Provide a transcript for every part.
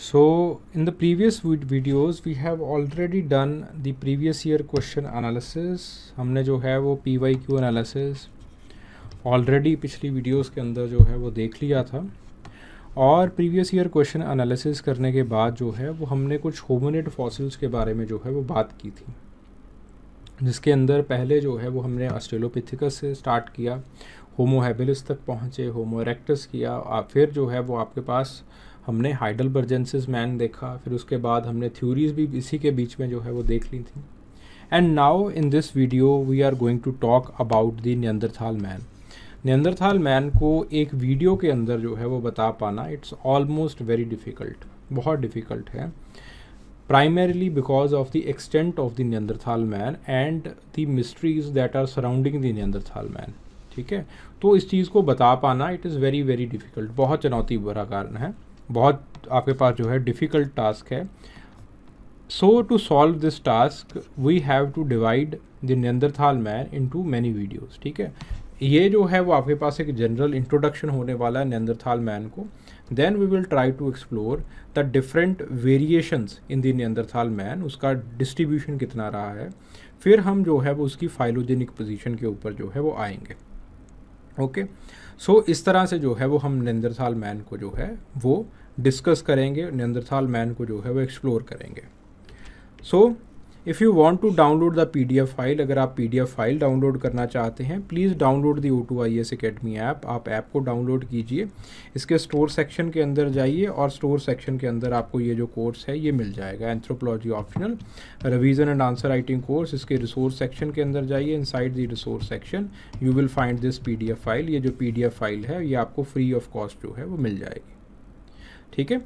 So in the previous videos we have already done the previous year question analysis हमने जो है वो P Y Q analysis already पिछली videos के अंदर जो है वो देख लिया था और प्रीवियस ईयर क्वेश्चन एनालिसिस करने के बाद जो है वो हमने कुछ होमोनेट फॉसिल्स के बारे में जो है वो बात की थी जिसके अंदर पहले जो है वो हमने ऑस्ट्रेलोपिथिकस से स्टार्ट किया होमो तक पहुँचे होमोरेक्टस किया फिर जो है वो आपके पास हमने हाइडल बर्जेंसिस मैन देखा फिर उसके बाद हमने थ्योरीज भी इसी के बीच में जो है वो देख ली थी and now in this video we are going to talk about the Neanderthal man Neanderthal man को एक वीडियो के अंदर जो है वो बता पाना इट्स ऑलमोस्ट वेरी डिफ़िकल्ट बहुत डिफ़िकल्ट है primarily because of the extent of the Neanderthal man and the mysteries that are surrounding the Neanderthal man. ठीक है तो इस चीज़ को बता पाना it is very very difficult बहुत चुनौती भरा कारण है बहुत आपके पास जो है डिफ़िकल्ट टास्क है so to solve this task we have to divide the Neanderthal man into many videos ठीक है ये जो है वो आपके पास एक जनरल इंट्रोडक्शन होने वाला है नंदरथाल मैन को then we will try to explore the different variations in the Neanderthal man उसका डिस्ट्रीब्यूशन कितना रहा है फिर हम जो है वो उसकी फाइलोजेनिक पोजीशन के ऊपर जो है वो आएंगे ओके okay? सो so, इस तरह से जो है वो हम नंदरथाल मैन को जो है वो डिस्कस करेंगे नंदरथाल मैन को जो है वो एक्सप्लोर करेंगे so if you want to download the PDF file अगर आप पीडीएफ फाइल डाउनलोड करना चाहते हैं please download the O two I S academy app आप ऐप को डाउनलोड कीजिए इसके स्टोर सेक्शन के अंदर जाइए और स्टोर सेक्शन के अंदर आपको ये जो कोर्स है ये मिल जाएगा anthropology optional revision and answer writing course इसके रिसोर्स सेक्शन के अंदर जाइए inside the resource section you will find this P file ये जो पी फाइल है ये आपको फ्री ऑफ कॉस्ट जो है वो मिल जाएगी ठीक है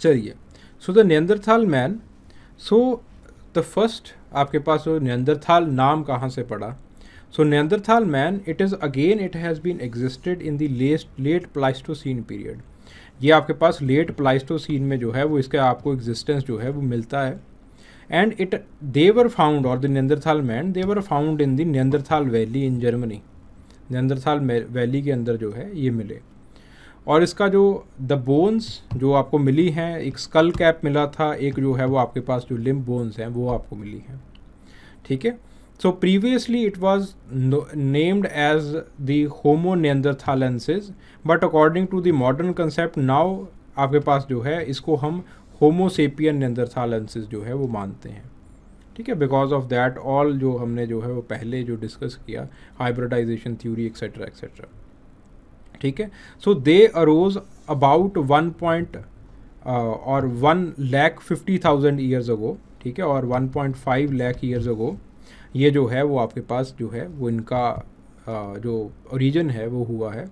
चलिए so the Neanderthal man so the first आपके पास जो नियंदरथाल नाम कहाँ से पड़ा so Neanderthal man it is again it has been existed in the last late Pleistocene period ये आपके पास लेट प्लाइस्टोसीन में जो है वो इसका आपको एग्जिस्टेंस जो है वो मिलता है एंड इट देवर फाउंड और the Neanderthal man they were found in the Neanderthal valley in Germany Neanderthal valley के अंदर जो है ये मिले और इसका जो द बोन्स जो आपको मिली हैं एक स्कल कैप मिला था एक जो है वो आपके पास जो लिम बोन्स हैं वो आपको मिली हैं ठीक है so previously it was named as the Homo neanderthalensis but according to the modern concept now आपके पास जो है इसको हम होमोसेपियन नेंदरथालेंसेज जो है वो मानते हैं ठीक है बिकॉज ऑफ दैट ऑल जो हमने जो है वो पहले जो डिस्कस किया हाइब्रिडाइजेशन थ्यूरी एक्सेट्रा एक्सेट्रा ठीक है so they arose about one point और one lakh fifty thousand years ago ठीक है और one point five lakh years ago ये जो है वो आपके पास जो है वो इनका uh, जो ओरिजिन है वो हुआ है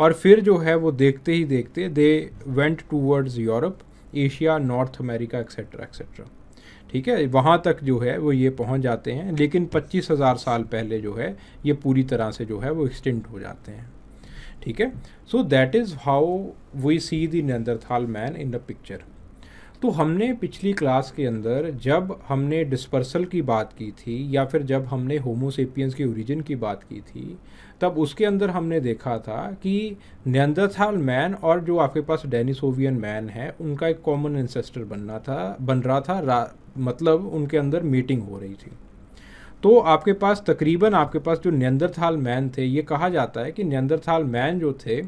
और फिर जो है वो देखते ही देखते they went towards Europe Asia North America etcetera etcetera ठीक है वहाँ तक जो है वो ये पहुँच जाते हैं लेकिन पच्चीस हज़ार साल पहले जो है ये पूरी तरह से जो है वो एक्सटेंट हो जाते हैं ठीक है so that is how we see the Neanderthal man in the picture तो हमने पिछली क्लास के अंदर जब हमने डिस्पर्सल की बात की थी या फिर जब हमने होमोसेपियंस के ओरिजिन की बात की थी तब उसके अंदर हमने देखा था कि नंदरथाल मैन और जो आपके पास डेनिसोवियन मैन है उनका एक कॉमन एंसेस्टर बनना था बन रहा था मतलब उनके अंदर मीटिंग हो रही थी तो आपके पास तकरीबन आपके पास जो नैंदरथाल मैन थे ये कहा जाता है कि नैंदरथाल मैन जो थे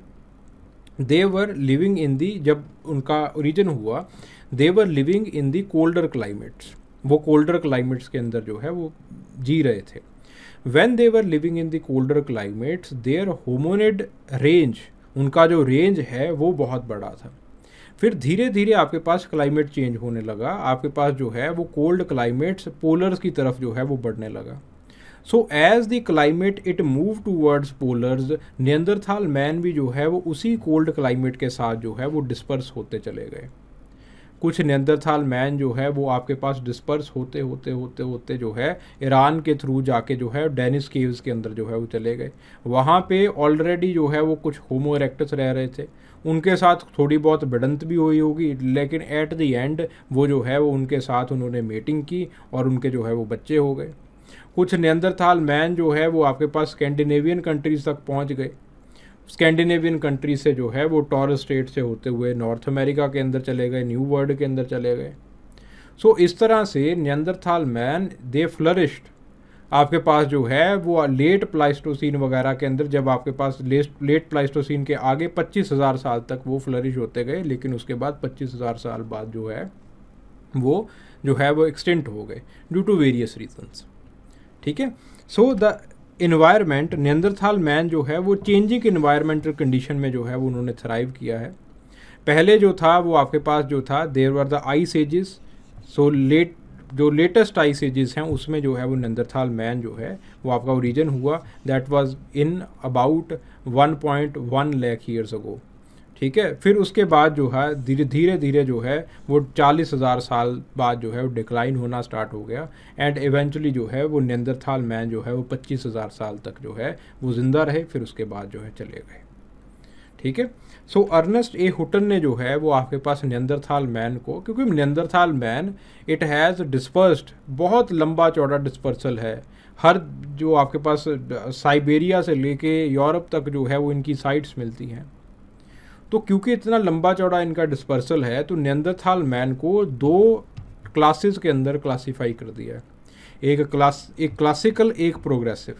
देवर लिविंग इन दी जब उनका ओरिजिन हुआ they were living in the colder climates वो कोल्डर क्लाइमेट्स के अंदर जो है वो जी रहे थे when they were living in the colder climates their hominid range उनका जो रेंज है वो बहुत बड़ा था फिर धीरे धीरे आपके पास क्लाइमेट चेंज होने लगा आपके पास जो है वो कोल्ड क्लाइमेट्स पोलर्स की तरफ जो है वो बढ़ने लगा so as the climate it move towards polars Neanderthal man भी जो है वो उसी कोल्ड क्लाइमेट के साथ जो है वो डिस्पर्स होते चले गए कुछ नियंत्रथाल मैन जो है वो आपके पास डिस्पर्स होते होते होते होते जो है ईरान के थ्रू जाके जो है डेनिस केव्स के अंदर जो है वो चले गए वहाँ पे ऑलरेडी जो है वो कुछ होमो इरेक्टस रह रहे थे उनके साथ थोड़ी बहुत भिड़ंत भी हुई होगी लेकिन एट द एंड वो जो है वो उनके साथ उन्होंने मीटिंग की और उनके जो है वो बच्चे हो गए कुछ नियंदरथाल मैन जो है वो आपके पास स्कैंडिनेवियन कंट्रीज़ तक पहुँच गए स्कैंडिनेवियन कंट्री से जो है वो टॉर स्टेट से होते हुए नॉर्थ अमेरिका के अंदर चले गए न्यू वर्ल्ड के अंदर चले गए सो so, इस तरह से नियंदरथाल मैन दे फ्लरिश्ड आपके पास जो है वो लेट प्लाइस्टोसिन वगैरह के अंदर जब आपके पास लेट लेट प्लाइस्टोसिन के आगे पच्चीस हज़ार साल तक वो फ्लरिश होते गए लेकिन उसके बाद पच्चीस हज़ार साल बाद जो है वो जो है वो एक्सटेंट हो गए ड्यू टू वेरियस रीजंस ठीक है so the environment Neanderthal man जो है वो चेंजिंग इन्वायरमेंटल कंडीशन में जो है वो उन्होंने थ्राइव किया है पहले जो था वो आपके पास जो था there are the ice ages so late जो लेटेस्ट आइस एजेस हैं उसमें जो है वो नंदरथाल मैन जो है वो आपका ओरिजिन हुआ that was in about 1.1 lakh years ago ठीक है फिर उसके बाद जो है धीरे धीरे धीरे जो है वो चालीस हज़ार साल बाद जो है वो डिक्लाइन होना स्टार्ट हो गया एंड इवेंचुअली जो है वो निंदरथाल मैन जो है वो पच्चीस हज़ार साल तक जो है वो ज़िंदा रहे फिर उसके बाद जो है चले गए ठीक है सो अर्नेस्ट ए हुटन ने जो है वो आपके पास नंदरथाल मैन को क्योंकि Neanderthal man it has dispersed बहुत लंबा चौड़ा डिस्पर्सल है हर जो आपके पास साइबेरिया से लेके यूरोप तक जो है वो इनकी साइट्स मिलती हैं तो क्योंकि इतना लंबा चौड़ा इनका डिस्पर्सल है तो नियंदरथाल मैन को दो क्लासेस के अंदर क्लासीफाई कर दिया है एक क्लास एक क्लासिकल एक progressive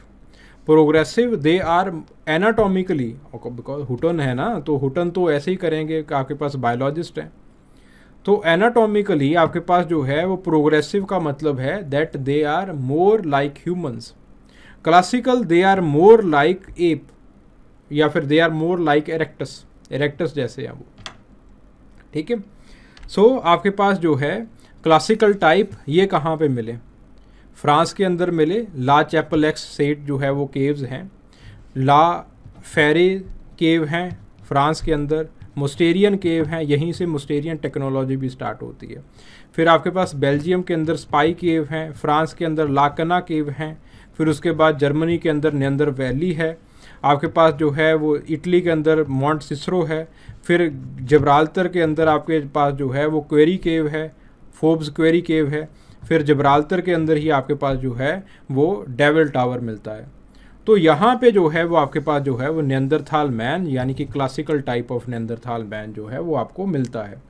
progressive they are anatomically because Hooton है ना तो हुटन तो ऐसे ही करेंगे कि आपके पास बायोलॉजिस्ट हैं तो एनाटॉमिकली आपके पास जो है वो प्रोग्रेसिव का मतलब है that they are more like humans classical they are more like ape या फिर they are more like erectus erectus जैसे हैं वो ठीक है सो आपके पास जो है क्लासिकल टाइप ये कहाँ पे मिले फ्रांस के अंदर मिले ला चैपल एक्स सेट जो है वो केव्स हैं ला फेरे केव हैं फ्रांस के अंदर मुस्टेरियन केव हैं यहीं से मुस्टेरियन टेक्नोलॉजी भी स्टार्ट होती है फिर आपके पास बेल्जियम के अंदर स्पाई केव हैं फ्रांस के अंदर लाकना केव हैं फिर उसके बाद जर्मनी के अंदर नेंदर वैली है आपके पास जो है वो इटली के अंदर मॉन्ट सिसरो है फिर जबरालतर के अंदर आपके पास जो है वो क्वेरी केव है फोब्स क्वेरी केव है फिर जबरालतर के अंदर ही आपके पास जो है वो डेविल टावर मिलता है तो यहाँ पे जो है वो आपके पास जो है वो नेंदरथाल मैन यानी कि classical type of Neanderthal man जो है वो आपको मिलता है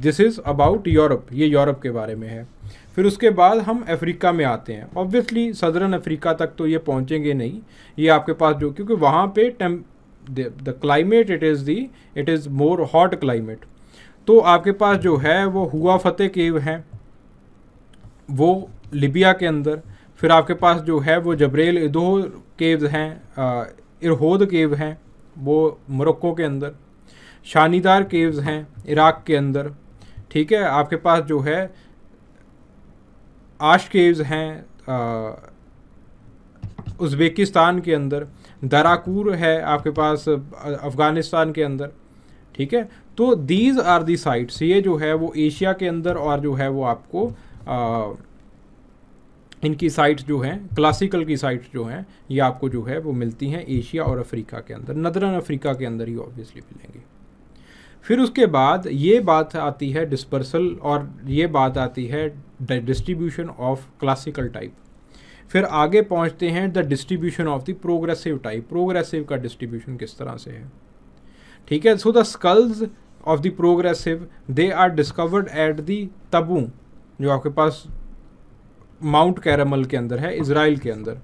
दिस इज़ अबाउट यूरोप ये यूरोप के बारे में है फिर उसके बाद हम अफ्रीका में आते हैं ऑब्वियसली सदरन अफ्रीका तक तो ये पहुँचेंगे नहीं ये आपके पास जो क्योंकि वहाँ पे टेम the climate it is the it is more hot climate तो आपके पास जो है वो हुआ फतेह केव हैं वो लिबिया के अंदर फिर आपके पास जो है वो जबरेल इदो केव्स हैं इरहोद केव हैं वो मोरक्को के अंदर शानीदार केव्स हैं इराक के अंदर ठीक है आपके पास जो है आश केव्स हैं उज़्बेकिस्तान के अंदर दराकूर है आपके पास अफ़गानिस्तान के अंदर ठीक है तो दीज आर दी साइट्स ये जो है वो एशिया के अंदर और जो है वो आपको आ, इनकी साइट्स जो हैं क्लासिकल की साइट्स जो हैं ये आपको जो है वो मिलती हैं एशिया और अफ्रीका के अंदर नदरन अफ्रीका के अंदर ही ऑब्वियसली मिलेंगी फिर उसके बाद ये बात आती है डिस्पर्सल और ये बात आती है डिस्ट्रीब्यूशन ऑफ क्लासिकल टाइप फिर आगे पहुंचते हैं the distribution of the progressive type progressive का डिस्ट्रीब्यूशन किस तरह से है ठीक है so the skulls of the progressive they are discovered at the Tabun जो आपके पास माउंट कैरामल के अंदर है इसराइल के अंदर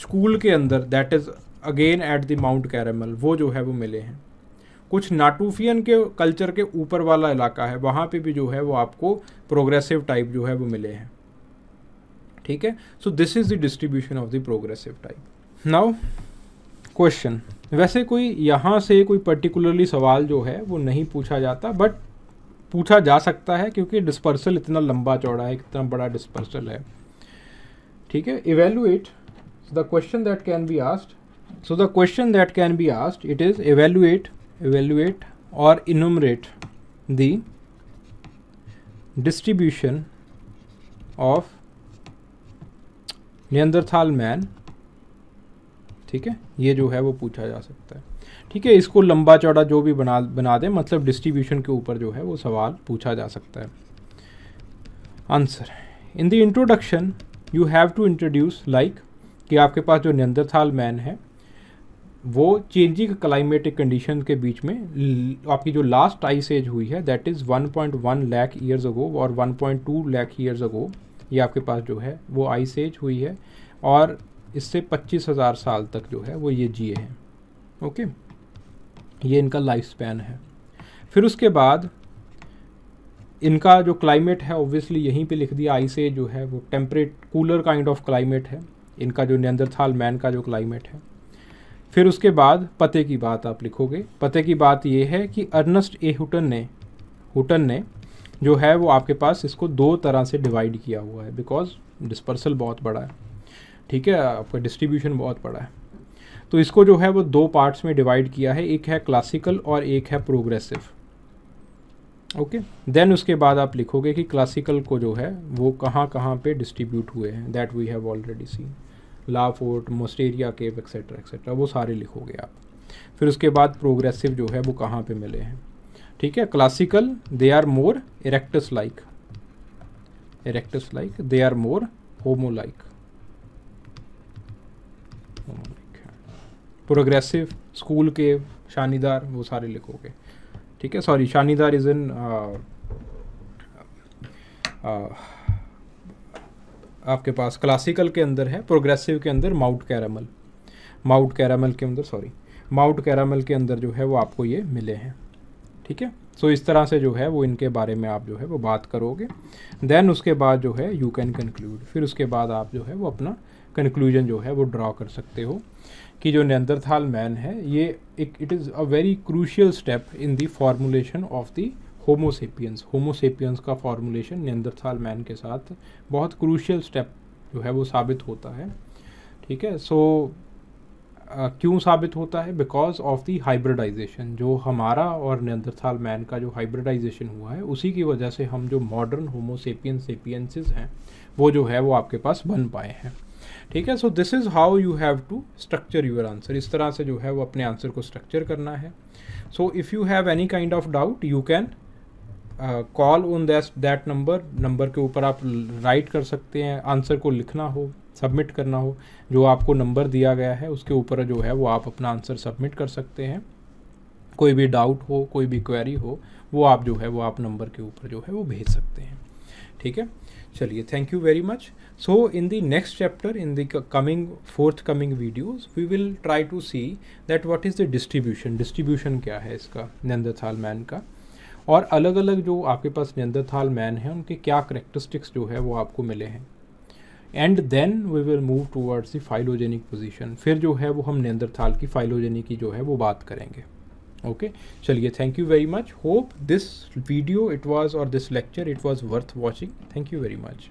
स्कूल के अंदर that is again at the Mount Carmel वो जो है वो मिले हैं कुछ नाटूफियन के कल्चर के ऊपर वाला इलाका है वहाँ पे भी जो है वो आपको प्रोग्रेसिव टाइप जो है वो मिले हैं ठीक है so this is the distribution of the progressive type now question वैसे कोई यहाँ से कोई पर्टिकुलरली सवाल जो है वो नहीं पूछा जाता बट पूछा जा सकता है क्योंकि डिस्पर्सल इतना लंबा चौड़ा है इतना बड़ा डिस्पर्सल है ठीक है evaluate the question that can be asked so the question that can be asked it is evaluate evaluate or enumerate the distribution of Neanderthal man ठीक है ये जो है वो पूछा जा सकता है ठीक है इसको लंबा चौड़ा जो भी बना बना दें मतलब डिस्ट्रीब्यूशन के ऊपर जो है वो सवाल पूछा जा सकता है answer in the introduction you have to introduce like कि आपके पास जो नंदरथाल मैन है वो चेंजिंग क्लाइमेटिक कंडीशन के बीच में आपकी जो लास्ट आइस एज हुई है that is 1.1 lakh years ago और 1.2 लैख ईयर्स अगो ये आपके पास जो है वो आइस एज हुई है और इससे पच्चीस हज़ार साल तक जो है वो ये जिए हैं ओके ये इनका लाइफ स्पैन है फिर उसके बाद इनका जो क्लाइमेट है ओबियसली यहीं पे लिख दिया आइस एज जो है वो temperate cooler kind of climate है इनका जो नंदरथाल मैन का जो क्लाइमेट है फिर उसके बाद पते की बात आप लिखोगे पते की बात यह है कि अर्नस्ट ए हुटन ने हुटन ने जो है वो आपके पास इसको दो तरह से डिवाइड किया हुआ है बिकॉज डिस्पर्सल बहुत बड़ा है ठीक है आपका डिस्ट्रीब्यूशन बहुत बड़ा है तो इसको जो है वो दो पार्ट्स में डिवाइड किया है एक है क्लासिकल और एक है प्रोग्रेसिव ओके देन उसके बाद आप लिखोगे कि क्लासिकल को जो है वो कहाँ कहाँ पे डिस्ट्रीब्यूट हुए हैं that we have already seen Lafort Moustier cave etcetera etcetera वो सारे लिखोगे आप फिर उसके बाद प्रोग्रेसिव जो है वो कहाँ पे मिले हैं ठीक है classical they are more erectus like erectus like they are more Homo like progressive Skhul के शानीदार वो सारे लिखोगे ठीक है सॉरी शानीदार इज़ इन आपके पास क्लासिकल के अंदर है प्रोग्रेसिव के अंदर माउट कैरामल माउट कैरामल के अंदर सॉरी माउट कैरामल के अंदर जो है वो आपको ये मिले हैं ठीक है सो so, इस तरह से जो है वो इनके बारे में आप जो है वो बात करोगे देन उसके बाद जो है यू कैन कंक्लूड फिर उसके बाद आप जो है वो अपना कंक्लूजन जो है वो ड्रॉ कर सकते हो कि जो नैंदरथाल मैन है ये एक it is a very crucial step in the formulation of the Homo sapiens Homo sapiens का फॉर्मुलेशन नियंद्रथाल मैन के साथ बहुत क्रूशियल स्टेप जो है वो साबित होता है ठीक है सो क्यों साबित होता है बिकॉज ऑफ दी हाइब्रिडाइजेशन जो हमारा और नियंद्रथाल मैन का जो हाइब्रिडाइजेशन हुआ है उसी की वजह से हम जो मॉडर्न होमोसेपियंस सेपियंसिस हैं वो जो है वो आपके पास बन पाए हैं ठीक है so this is how you have to structure your answer इस तरह से जो है वो अपने आंसर को स्ट्रक्चर करना है so if you have any kind of doubt you can call on this that number number के ऊपर आप राइट कर सकते हैं आंसर को लिखना हो सबमिट करना हो जो आपको नंबर दिया गया है उसके ऊपर जो है वो आप अपना आंसर सबमिट कर सकते हैं कोई भी डाउट हो कोई भी क्वेरी हो वो आप जो है वो आप नंबर के ऊपर जो है वो भेज सकते हैं ठीक है चलिए thank you very much so in the next chapter in the coming fourth coming videos we will try to see that what is the distribution distribution क्या है इसका नंदथाल मैन का और अलग अलग जो आपके पास नियंदरथाल मैन हैं उनके क्या करेक्टरिस्टिक्स जो है वो आपको मिले हैं and then we will move towards the phylogenetic position फिर जो है वो हम नियंदरथाल की फाइलोजेनिक की जो है वो बात करेंगे ओके चलिए thank you very much hope this video it was और this lecture it was worth watching thank you very much